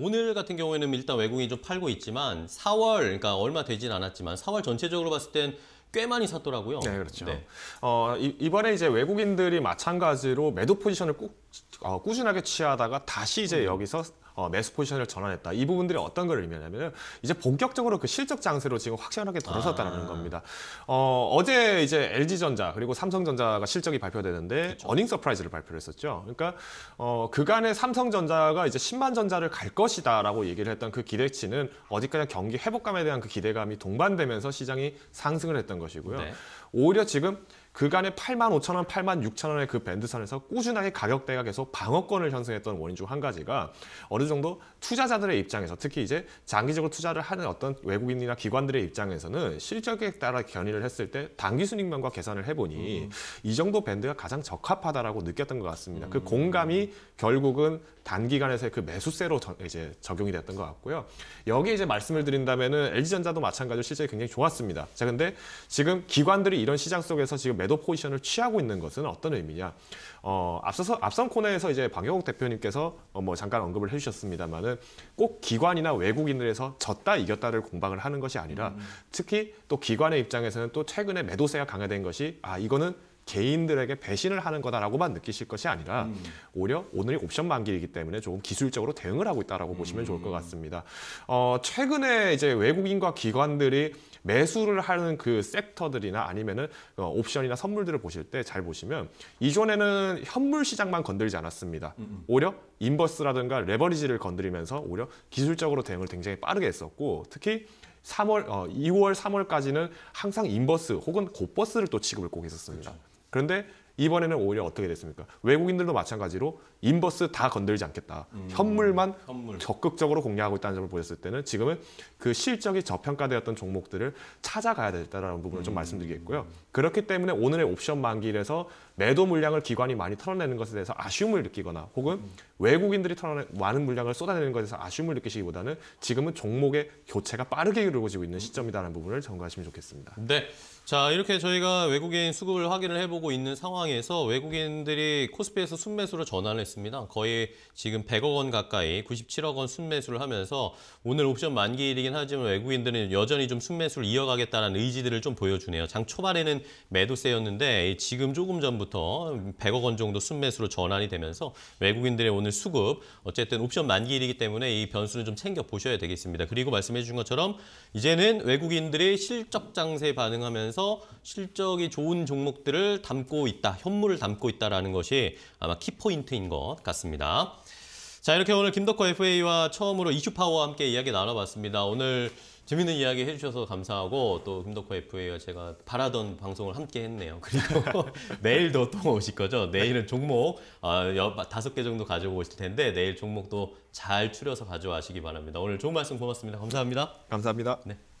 오늘 같은 경우에는 일단 외국인이 좀 팔고 있지만 4월 그러니까 얼마 되진 않았지만 4월 전체적으로 봤을 땐 꽤 많이 샀더라고요. 네, 그렇죠. 네. 어, 이, 번에 이제 외국인들이 마찬가지로 매도 포지션을 꾸, 어, 꾸준하게 취하다가 다시 이제 음. 여기서 어, 매수 포지션을 전환했다. 이 부분들이 어떤 걸 의미하냐면 이제 본격적으로 그 실적 장세로 지금 확실하게 돌아섰다는 아. 겁니다. 어, 어제 이제 LG전자 그리고 삼성전자가 실적이 발표되는데 그렇죠. 어닝 서프라이즈를 발표를 했었죠. 그러니까 어, 그간에 삼성전자가 이제 10만 전자를 갈 것이다라고 얘기를 했던 그 기대치는 어디까지 경기 회복감에 대한 그 기대감이 동반되면서 시장이 상승을 했던 것이고요. 네. 오히려 지금 그간의 8만 5천 원, 8만 6천 원의 그 밴드선에서 꾸준하게 가격대가 계속 방어권을 형성했던 원인 중 한 가지가 어느 정도 투자자들의 입장에서 특히 이제 장기적으로 투자를 하는 어떤 외국인이나 기관들의 입장에서는 실적에 따라 견인을 했을 때 단기 순익면과 계산을 해보니 음. 이 정도 밴드가 가장 적합하다라고 느꼈던 것 같습니다. 그 음. 그 공감이 결국은 단기간에서의 그 매수세로 저, 이제 적용이 됐던 것 같고요. 여기에 이제 말씀을 드린다면은 LG전자도 마찬가지로 실적이 굉장히 좋았습니다. 자, 근데 지금 기관들이 이런 시장 속에서 지금 매도 포지션을 취하고 있는 것은 어떤 의미냐? 어, 앞서서 앞선 코너에서 이제 방영욱 대표님께서 어, 뭐 잠깐 언급을 해주셨습니다만은 꼭 기관이나 외국인들에서 졌다 이겼다를 공방을 하는 것이 아니라 음. 특히 또 기관의 입장에서는 또 최근에 매도세가 강화된 것이 아 이거는 개인들에게 배신을 하는 거다라고만 느끼실 것이 아니라 음. 오히려 오늘이 옵션 만기이기 때문에 조금 기술적으로 대응을 하고 있다라고 음. 보시면 좋을 것 음. 같습니다. 어, 최근에 이제 외국인과 기관들이 매수를 하는 그 섹터들이나 아니면은 어, 옵션이나 선물들을 보실 때 잘 보시면 이전에는 현물 시장만 건들지 않았습니다. 음, 음. 오히려 인버스라든가 레버리지를 건드리면서 오히려 기술적으로 대응을 굉장히 빠르게 했었고 특히 3월, 어, 2월, 3월까지는 항상 인버스 혹은 곧버스를 또 취급을 꼭 했었습니다. 그렇죠. 그런데 이번에는 오히려 어떻게 됐습니까? 외국인들도 마찬가지로 인버스 다 건들지 않겠다. 음, 현물만 현물. 적극적으로 공략하고 있다는 점을 보였을 때는 지금은 그 실적이 저평가되었던 종목들을 찾아가야 되겠다라는 부분을 음, 좀 말씀드리겠고요. 그렇기 때문에 오늘의 옵션 만기일에서 매도 물량을 기관이 많이 털어내는 것에 대해서 아쉬움을 느끼거나 혹은 음. 외국인들이 털어내 많은 물량을 쏟아내는 것에 대해서 아쉬움을 느끼시기보다는 지금은 종목의 교체가 빠르게 이루어지고 있는 음. 시점이다라는 부분을 점검하시면 좋겠습니다. 네. 자 이렇게 저희가 외국인 수급을 확인을 해보고 있는 상황에서 외국인들이 코스피에서 순매수로 전환했습니다. 을 거의 지금 100억 원 가까이 97억 원 순매수를 하면서 오늘 옵션 만기일이긴 하지만 외국인들은 여전히 좀 순매수를 이어가겠다는 의지들을 좀 보여주네요. 장 초반에는 매도세였는데 지금 조금 전부터 100억 원 정도 순매수로 전환이 되면서 외국인들의 오늘 수급 어쨌든 옵션 만기일이기 때문에 이 변수는 좀 챙겨 보셔야 되겠습니다. 그리고 말씀해 주신 것처럼 이제는 외국인들의 실적 장세 반응하면서 하면서 실적이 좋은 종목들을 담고 있다, 현물을 담고 있다라는 것이 아마 키포인트인 것 같습니다. 자, 이렇게 오늘 김덕호 FA와 처음으로 이슈파워와 함께 이야기 나눠봤습니다. 오늘 재밌는 이야기 해주셔서 감사하고 또 김덕호 FA와 제가 바라던 방송을 함께 했네요. 그리고 내일도 또 오실 거죠? 내일은 종목 어, 다섯 어, 개 정도 가지고 오실 텐데 내일 종목도 잘 추려서 가져와시기 바랍니다. 오늘 좋은 말씀 고맙습니다. 감사합니다. 감사합니다. 네.